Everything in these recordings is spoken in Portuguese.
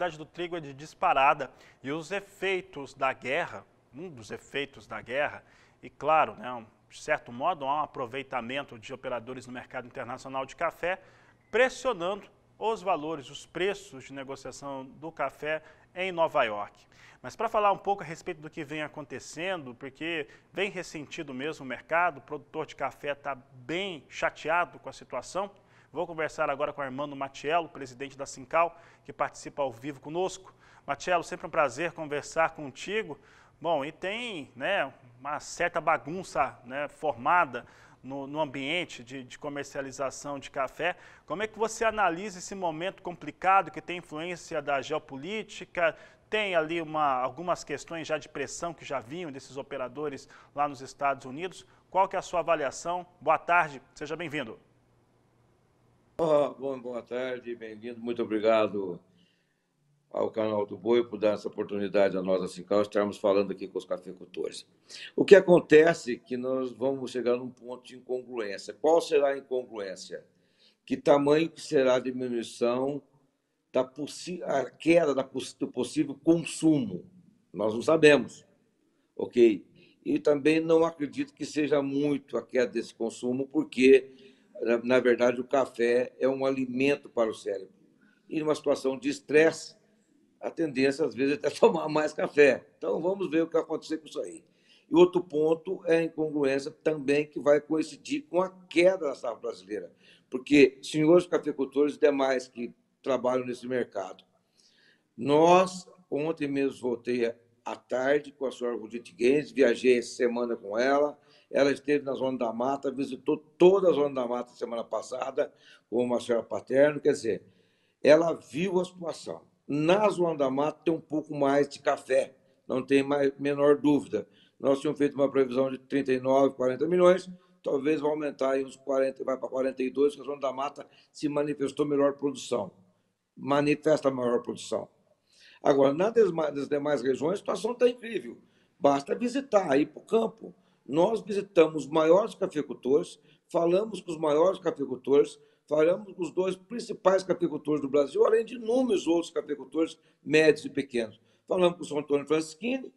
qualidade do trigo é disparada e os efeitos da guerra, um dos efeitos da guerra, e claro, né, de certo modo há um aproveitamento de operadores no mercado internacional de café, pressionando os valores, os preços de negociação do café em Nova York. Mas para falar um pouco a respeito do que vem acontecendo, porque vem ressentido mesmo o mercado, o produtor de café está bem chateado com a situação, Vou conversar agora com do Matiello, presidente da Sincal, que participa ao vivo conosco. Matiello, sempre um prazer conversar contigo. Bom, e tem né, uma certa bagunça né, formada no, no ambiente de, de, comercialização de café. Como é que você analisa esse momento complicado que tem influência da geopolítica? Tem ali uma, algumas questões já de pressão que já vinham desses operadores lá nos Estados Unidos. Qual que é a sua avaliação? Boa tarde, seja bem-vindo. Oh, bom, boa tarde, bem-vindo, muito obrigado ao canal do Boi por dar essa oportunidade a nós, assim, estarmos falando aqui com os cafeicultores. O que acontece é que nós vamos chegar num ponto de incongruência. Qual será a incongruência? Que tamanho será a diminuição da a queda da do possível consumo? Nós não sabemos, ok? E também não acredito que seja muito a queda desse consumo, porque na verdade, o café é um alimento para o cérebro. E numa situação de estresse, a tendência, às vezes, é até tomar mais café. Então, vamos ver o que vai acontecer com isso aí. E outro ponto é a incongruência também que vai coincidir com a queda da safra brasileira. Porque, senhores cafeicultores e demais que trabalham nesse mercado, nós, ontem mesmo, voltei à tarde com a senhora Judith Gaines, viajei essa semana com ela, ela esteve na Zona da Mata, visitou toda a Zona da Mata semana passada com uma senhora Paterno. Quer dizer, ela viu a situação. Na Zona da Mata tem um pouco mais de café, não tem mais, menor dúvida. Nós tínhamos feito uma previsão de 39, 40 milhões, talvez vai aumentar aí uns 40, vai para 42, porque a Zona da Mata se manifestou melhor produção, manifesta maior produção. Agora, nas demais regiões, a situação está incrível. Basta visitar, ir para o campo, nós visitamos os maiores cafeicultores, falamos com os maiores cafeicultores, falamos com os dois principais cafeicultores do Brasil, além de inúmeros outros cafeicultores médios e pequenos. Falamos com o São Antônio Francisquini,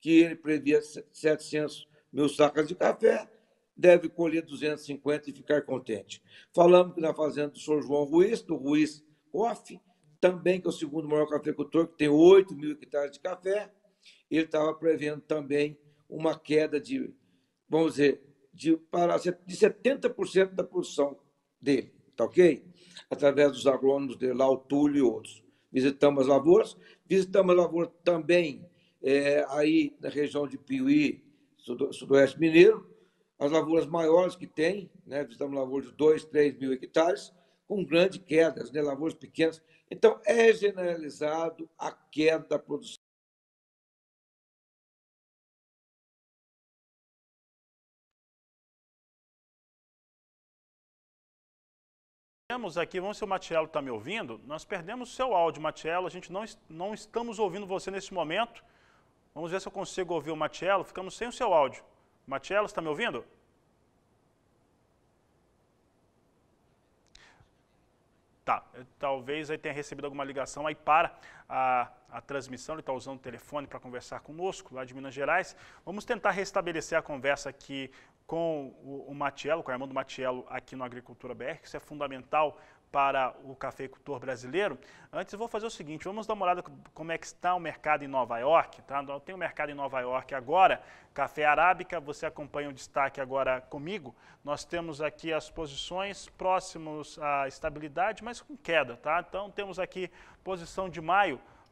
que ele previa 700 mil sacas de café, deve colher 250 e ficar contente. Falamos que na fazenda do São João Ruiz, do Ruiz Coffee, também que é o segundo maior cafeicultor, que tem 8 mil hectares de café, ele estava prevendo também uma queda de vamos dizer, de, para, de 70% da produção dele, tá ok? Através dos agrônomos de lá, o Túlio e outros. Visitamos as lavouras, visitamos a lavoura também é, aí na região de Piuí, sudoeste mineiro, as lavouras maiores que tem, né? visitamos lavouras de 2, 3 mil hectares, com grandes quedas, né? lavouras pequenas. Então, é generalizado a queda da produção. Temos aqui, vamos ver se o Matiello está me ouvindo. Nós perdemos o seu áudio, Matiello. A gente não, não estamos ouvindo você nesse momento. Vamos ver se eu consigo ouvir o Matiello. Ficamos sem o seu áudio. Matiello, está me ouvindo? Tá, talvez aí tenha recebido alguma ligação aí para a, a transmissão, ele está usando o telefone para conversar conosco lá de Minas Gerais. Vamos tentar restabelecer a conversa aqui com o, o Matiello, com o Armando Matiello aqui no Agricultura BR, que isso é fundamental para o cafeicultor brasileiro. Antes eu vou fazer o seguinte, vamos dar uma olhada como é que está o mercado em Nova York, tá? Tem o um mercado em Nova York agora, café arábica, você acompanha o destaque agora comigo. Nós temos aqui as posições próximos à estabilidade, mas com queda, tá? Então temos aqui posição de maio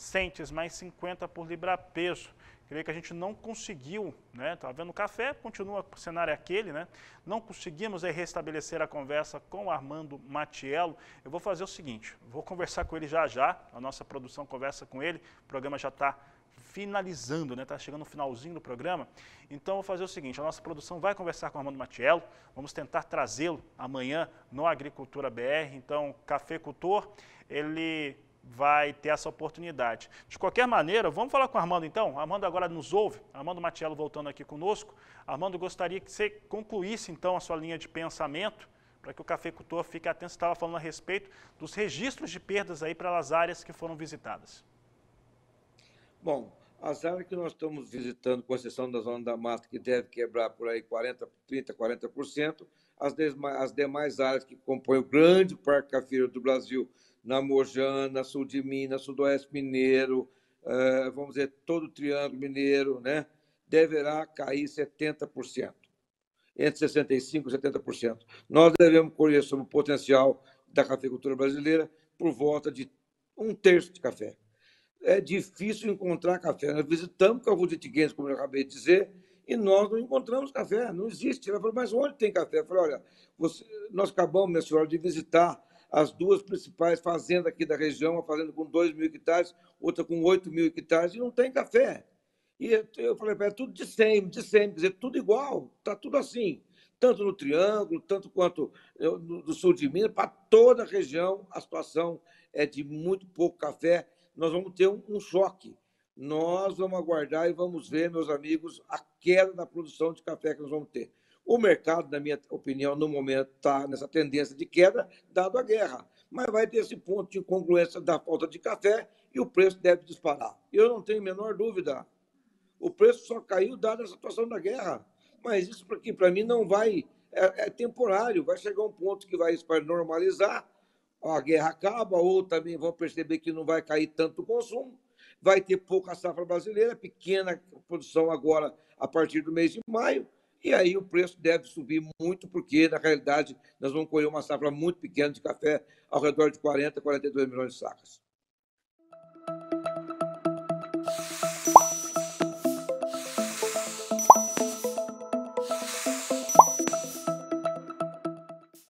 centes, mais 50 por libra-peso. Você que a gente não conseguiu, né? Estava vendo o café, continua o cenário aquele, né? Não conseguimos aí, restabelecer a conversa com o Armando Matiello. Eu vou fazer o seguinte, vou conversar com ele já já, a nossa produção conversa com ele, o programa já está finalizando, né? Está chegando no finalzinho do programa. Então, vou fazer o seguinte: a nossa produção vai conversar com o Armando Matiello. Vamos tentar trazê-lo amanhã no Agricultura BR. Então, cafeicultor, ele vai ter essa oportunidade. De qualquer maneira, vamos falar com o Armando então. Armando agora nos ouve. Armando Matiello voltando aqui conosco. Armando, gostaria que você concluísse então a sua linha de pensamento para que o cafeicultor fique atento. Você estava falando a respeito dos registros de perdas aí para as áreas que foram visitadas. Bom, as áreas que nós estamos visitando, com exceção da zona da mata, que deve quebrar por aí 40%, 30%, 40%, as demais, as demais áreas que compõem o grande parque cafeiro do Brasil, na Mojana, sul de Minas, sudoeste mineiro, eh, vamos dizer, todo o Triângulo Mineiro, né? deverá cair 70%, entre 65% e 70%. Nós devemos colher sobre o potencial da cafeicultura brasileira por volta de um terço de café. É difícil encontrar café. Nós visitamos Calvo de como eu acabei de dizer, e nós não encontramos café, não existe. Ela falou, mas onde tem café? Eu falei, olha, você... nós acabamos, minha senhora, de visitar as duas principais fazendas aqui da região, uma fazenda com 2 mil hectares, outra com 8 mil hectares, e não tem café. E eu falei é tudo de 100, de 100, quer dizer, tudo igual, está tudo assim. Tanto no Triângulo, tanto quanto eh, no sul de Minas, para toda a região, a situação é de muito pouco café. Nós vamos ter um choque. Nós vamos aguardar e vamos ver, meus amigos, a queda da produção de café que nós vamos ter. O mercado, na minha opinião, no momento está nessa tendência de queda, dado a guerra. Mas vai ter esse ponto de incongruência da falta de café e o preço deve disparar. Eu não tenho a menor dúvida. O preço só caiu dada a situação da guerra. Mas isso aqui, para mim, não vai. É, é, temporário. Vai chegar um ponto que vai, vai normalizar, a guerra acaba, ou também vão perceber que não vai cair tanto o consumo. Vai ter pouca safra brasileira, pequena produção agora a partir do mês de maio e aí o preço deve subir muito, porque, na realidade, nós vamos colher uma safra muito pequena de café, ao redor de 40, 42 milhões de sacas.